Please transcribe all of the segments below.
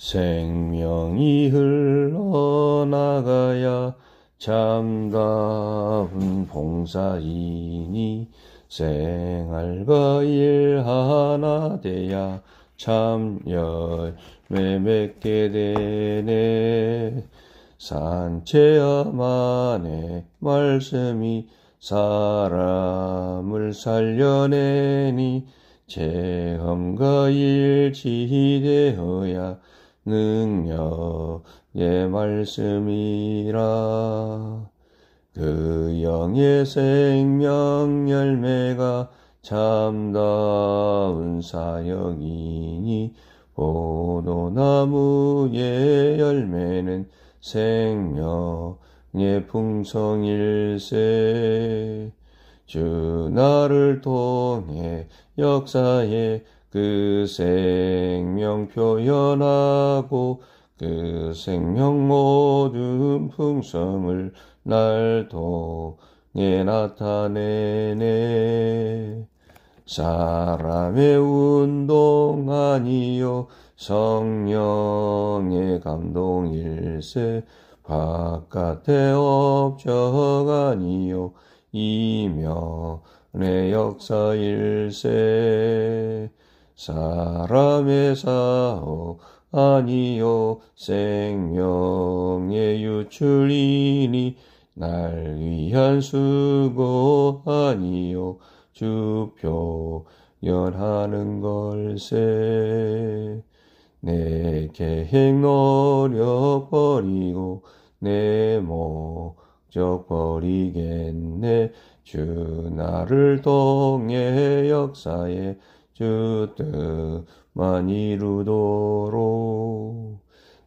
생명이 흘러나가야 참다운 봉사이니 생활과 일 하나 되야 참 열매 맺게 되네 산채야만의 말씀이 사람을 살려내니 체험과 일치되어야 능력의 말씀이라 그 영의 생명 열매가 참다운 사역이니 보도나무의 열매는 생명의 풍성일세 주 나를 통해 역사에 그 생명 표현하고 그 생명 모든 풍성을 날 통해 나타내네. 사람의 운동 아니요 성령의 감동일세 바깥에 업적 아니요 이면의 역사일세 사람의 사오 아니요 생명의 유출이니 날 위한 수고 아니요 주표 연하는 걸세 내 계획 노려버리고 내 목적 버리겠네 주 나를 통해 역사에 주 뜻만 이루도록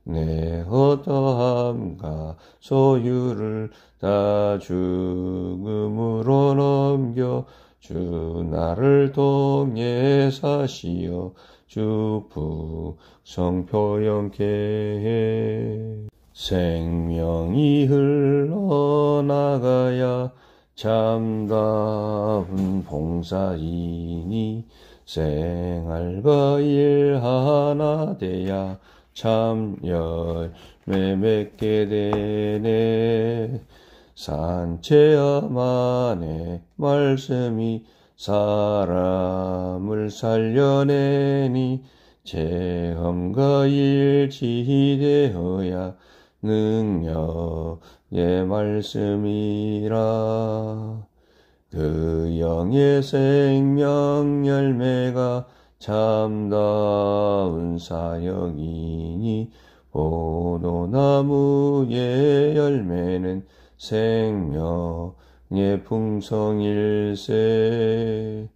내 허다함과 소유를 다 죽음으로 넘겨 주 나를 통해 사시어 주부성표영케해 생명이 흘러나가야 참다운 봉사이니 생활과 일 하나 되야 참 열매 맺게 되네 산채야만의 말씀이 사람을 살려내니 체험과 일치되어야 능력의 말씀이라 그 영의 생명 열매가 참다운 사역이니 보노나무의 열매는 생명의 풍성일세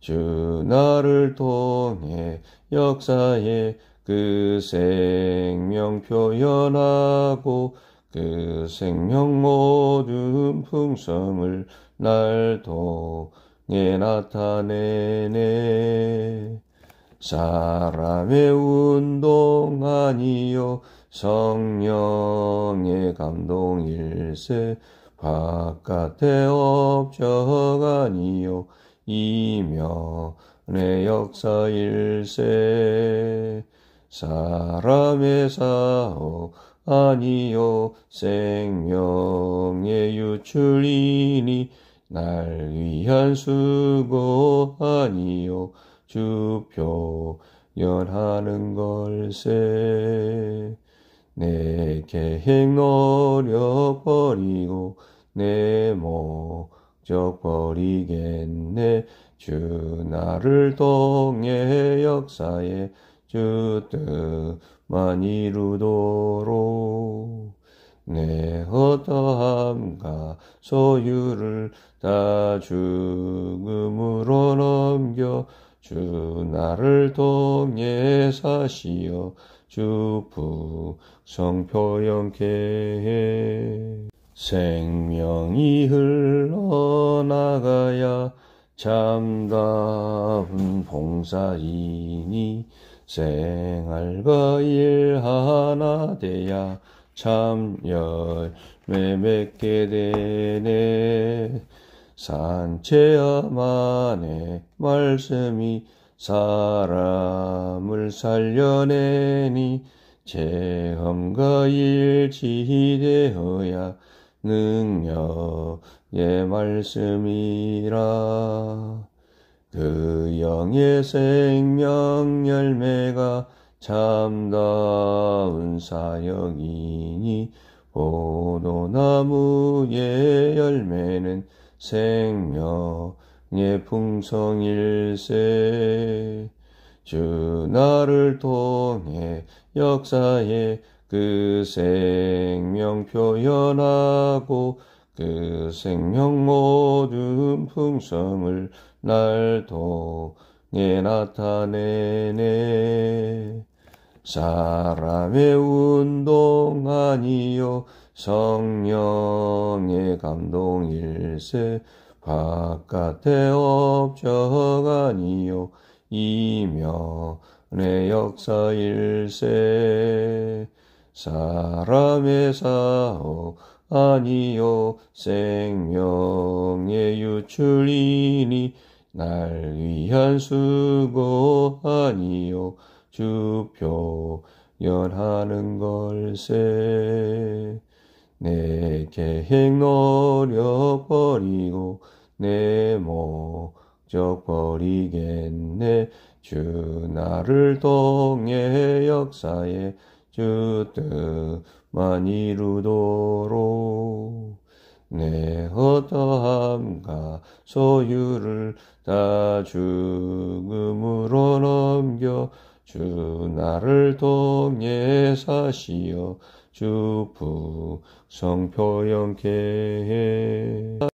주 나를 통해 역사에 그 생명 표현하고 그 생명 모든 풍성을 날 통해 나타내네. 사람의 운동 아니요 성령의 감동일세 바깥에 업적 아니요 이면의 역사일세 사람의 사오 아니요 생명의 유출이니 날 위한 수고 아니요 주표 연하는 걸세 내 계획 노려버리고 내 목적 버리겠네 주 나를 통해 역사에 주 뜻만 이루도록 내 어떠함과 소유를 다 죽음으로 넘겨 주 나를 통해 사시어 주부성 표현케 해 생명이 흘러나가야 참다운 봉사이니 생활과 일 하나 되야 참 열매 맺게 되네 산채야만의 말씀이 사람을 살려내니 재험과 일치되어야 능력의 말씀이라 그 영의 생명 열매가 참다운 사역이니 보도나무의 열매는 생명의 풍성일세 주 나를 통해 역사에 그 생명 표현하고 그 생명 모든 풍성을 날 통해 나타내네. 사람의 운동 아니요 성령의 감동일세 바깥에 업적 아니요 이면의 역사일세 사람의 사업 아니요 생명의 유출이니 날 위한 수고 아니요 주 표현하는 걸세 내게 행어려 버리고 내 목적 버리겠네 주 나를 통해 역사에 주 뜻만 이루도록 내허다함과 소유를 다 죽음으로 넘겨 주 나를 통해 사시어 주 풍성표현케 해